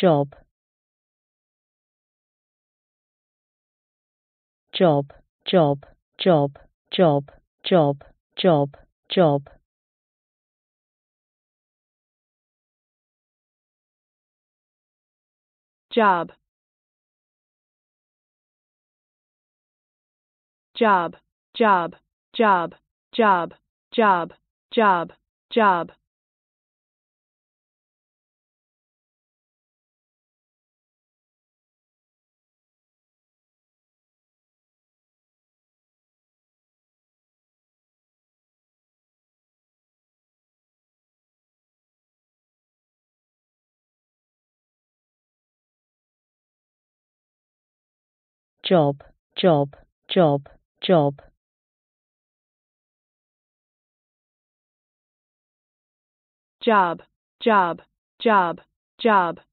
job job job job job job job job job job job job job job job job job, job, job, job. Job, job, job, job.